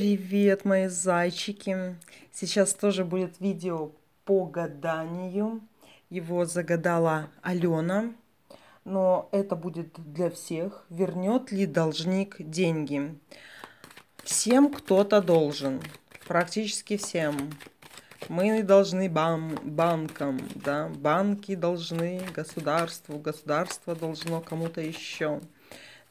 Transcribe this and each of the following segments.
Привет, мои зайчики! Сейчас тоже будет видео по гаданию. Его загадала Алена. Но это будет для всех. Вернет ли должник деньги? Всем кто-то должен. Практически всем. Мы должны бам банкам, да, банки должны государству, государство должно кому-то еще.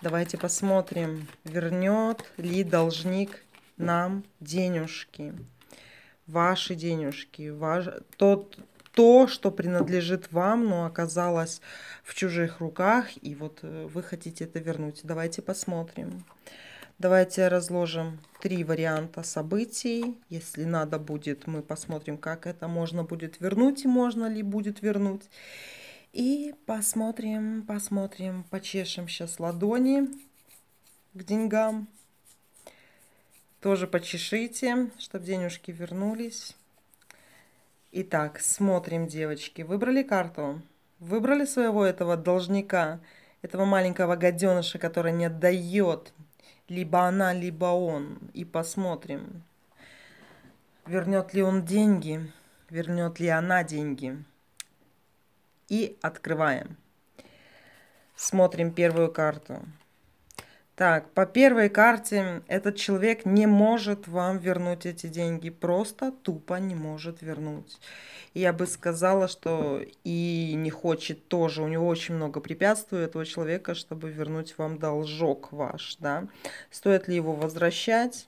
Давайте посмотрим, вернет ли должник нам денежки, ваши денежки, ваш, тот, то, что принадлежит вам, но оказалось в чужих руках, и вот э, вы хотите это вернуть. Давайте посмотрим. Давайте разложим три варианта событий. Если надо будет, мы посмотрим, как это можно будет вернуть и можно ли будет вернуть. И посмотрим, посмотрим, почешем сейчас ладони к деньгам. Тоже почешите, чтобы денежки вернулись. Итак, смотрим, девочки. Выбрали карту? Выбрали своего этого должника, этого маленького гаденыша, который не отдает. Либо она, либо он. И посмотрим, вернет ли он деньги, вернет ли она деньги. И открываем. Смотрим первую карту. Так, по первой карте этот человек не может вам вернуть эти деньги. Просто тупо не может вернуть. Я бы сказала, что и не хочет тоже. У него очень много препятствий у этого человека, чтобы вернуть вам должок ваш. Да? Стоит ли его возвращать?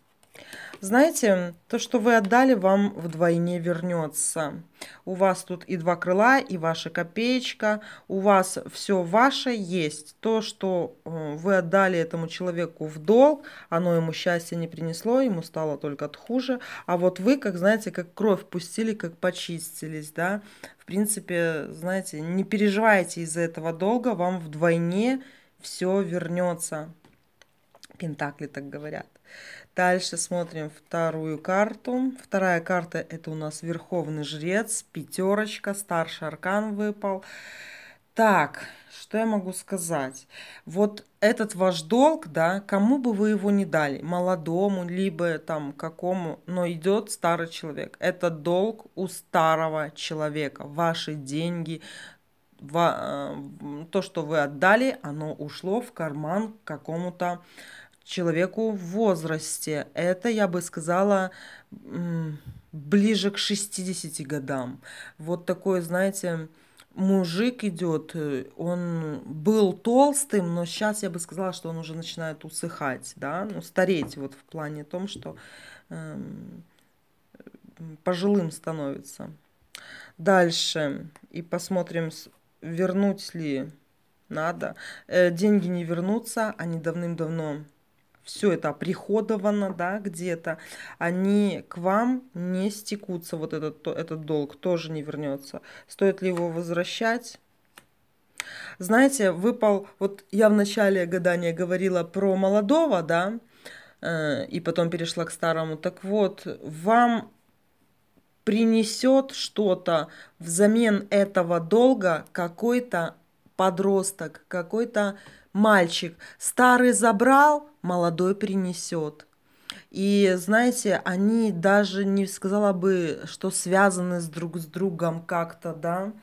Знаете, то, что вы отдали, вам вдвойне вернется. У вас тут и два крыла, и ваша копеечка. У вас все ваше есть. То, что э, вы отдали этому человеку в долг, оно ему счастья не принесло, ему стало только хуже. А вот вы, как знаете, как кровь пустили, как почистились, да. В принципе, знаете, не переживайте из-за этого долга, вам вдвойне все вернется. Пентакли так говорят. Дальше смотрим вторую карту. Вторая карта это у нас Верховный Жрец, пятерочка, старший аркан выпал. Так, что я могу сказать? Вот этот ваш долг, да, кому бы вы его не дали, молодому, либо там какому, но идет старый человек. Это долг у старого человека. Ваши деньги, э, то, что вы отдали, оно ушло в карман какому-то человеку в возрасте. Это, я бы сказала, ближе к 60 годам. Вот такой, знаете, мужик идет, э, он был толстым, но сейчас я бы сказала, что он уже начинает усыхать, да, ну, стареть вот в плане том, что эм, пожилым становится. Дальше, и посмотрим, вернуть ли надо. Э, деньги не вернутся, они давным-давно все это оприходовано, да, где-то, они к вам не стекутся, вот этот, этот долг тоже не вернется. Стоит ли его возвращать? Знаете, выпал, вот я в начале гадания говорила про молодого, да, э, и потом перешла к старому. Так вот, вам принесет что-то взамен этого долга какой-то подросток, какой-то мальчик. Старый забрал, молодой принесет. И, знаете, они даже не сказала бы, что связаны с друг с другом как-то, да,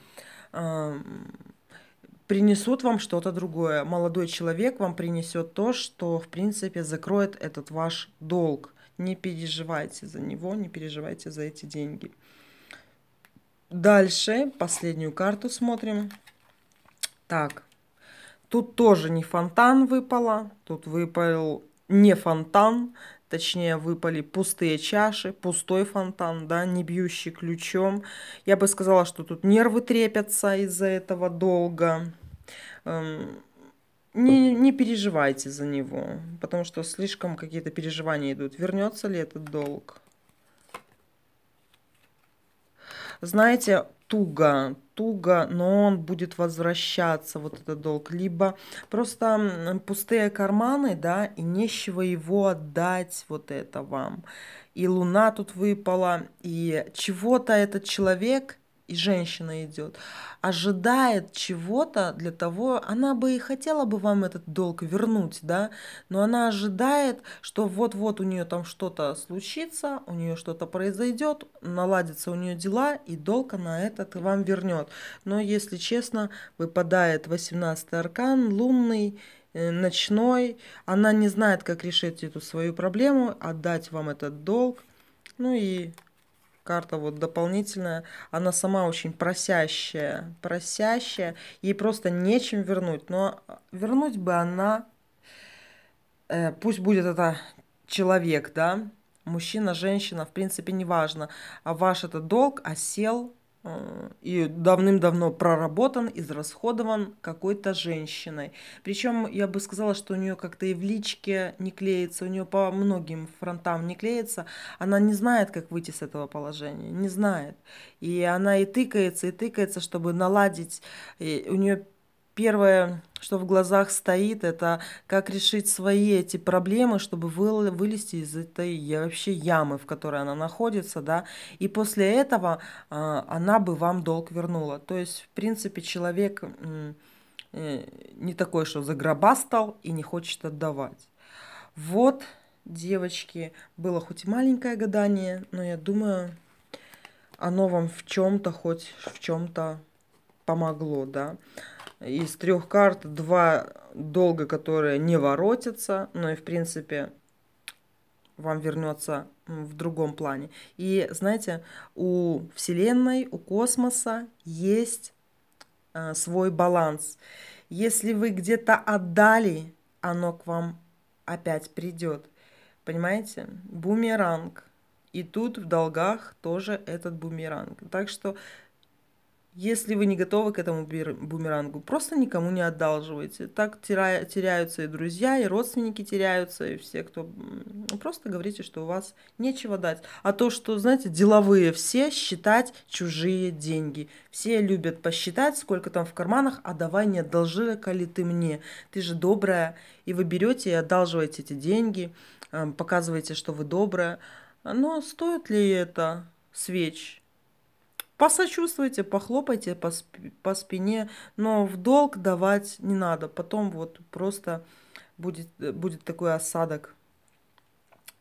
принесут вам что-то другое. Молодой человек вам принесет то, что, в принципе, закроет этот ваш долг. Не переживайте за него, не переживайте за эти деньги. Дальше последнюю карту смотрим. Так, Тут тоже не фонтан выпало, тут выпал не фонтан, точнее выпали пустые чаши, пустой фонтан, да, не бьющий ключом. Я бы сказала, что тут нервы трепятся из-за этого долго. Эм, не, не переживайте за него, потому что слишком какие-то переживания идут. Вернется ли этот долг? Знаете, туго, туго, но он будет возвращаться, вот этот долг. Либо просто пустые карманы, да, и нечего его отдать, вот это вам. И луна тут выпала, и чего-то этот человек и женщина идет, ожидает чего-то для того, она бы и хотела бы вам этот долг вернуть, да, но она ожидает, что вот-вот у нее там что-то случится, у нее что-то произойдет, наладятся у нее дела, и долг она этот вам вернет. Но если честно, выпадает 18 аркан, лунный, э, ночной, она не знает, как решить эту свою проблему, отдать вам этот долг, ну и карта вот дополнительная, она сама очень просящая, просящая, ей просто нечем вернуть, но вернуть бы она, э, пусть будет это человек, да, мужчина, женщина, в принципе, неважно, а ваш этот долг осел и давным-давно проработан, израсходован какой-то женщиной. Причем я бы сказала, что у нее как-то и в личке не клеится, у нее по многим фронтам не клеится. Она не знает, как выйти с этого положения, не знает. И она и тыкается, и тыкается, чтобы наладить. И у нее первое, что в глазах стоит, это как решить свои эти проблемы, чтобы вылезти из этой вообще ямы, в которой она находится, да, и после этого э, она бы вам долг вернула. То есть, в принципе, человек э, не такой, что загробастал и не хочет отдавать. Вот, девочки, было хоть и маленькое гадание, но я думаю, оно вам в чем-то хоть в чем-то помогло, да. Из трех карт два долга, которые не воротятся, но и в принципе вам вернется в другом плане. И знаете, у Вселенной, у космоса есть э, свой баланс. Если вы где-то отдали, оно к вам опять придет. Понимаете? Бумеранг. И тут в долгах тоже этот бумеранг. Так что если вы не готовы к этому бумерангу, просто никому не одалживайте. Так теряются и друзья, и родственники теряются, и все, кто... Просто говорите, что у вас нечего дать. А то, что, знаете, деловые все считать чужие деньги. Все любят посчитать, сколько там в карманах, а давай не одолжи, коли ты мне. Ты же добрая. И вы берете и одалживаете эти деньги, эм, показываете, что вы добрая. Но стоит ли это свеч? посочувствуйте, похлопайте по, спи по спине, но в долг давать не надо. Потом вот просто будет, э, будет такой осадок.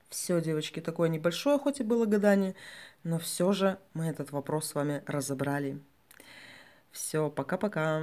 Все, девочки, такое небольшое, хоть и было гадание, но все же мы этот вопрос с вами разобрали. Все, пока-пока.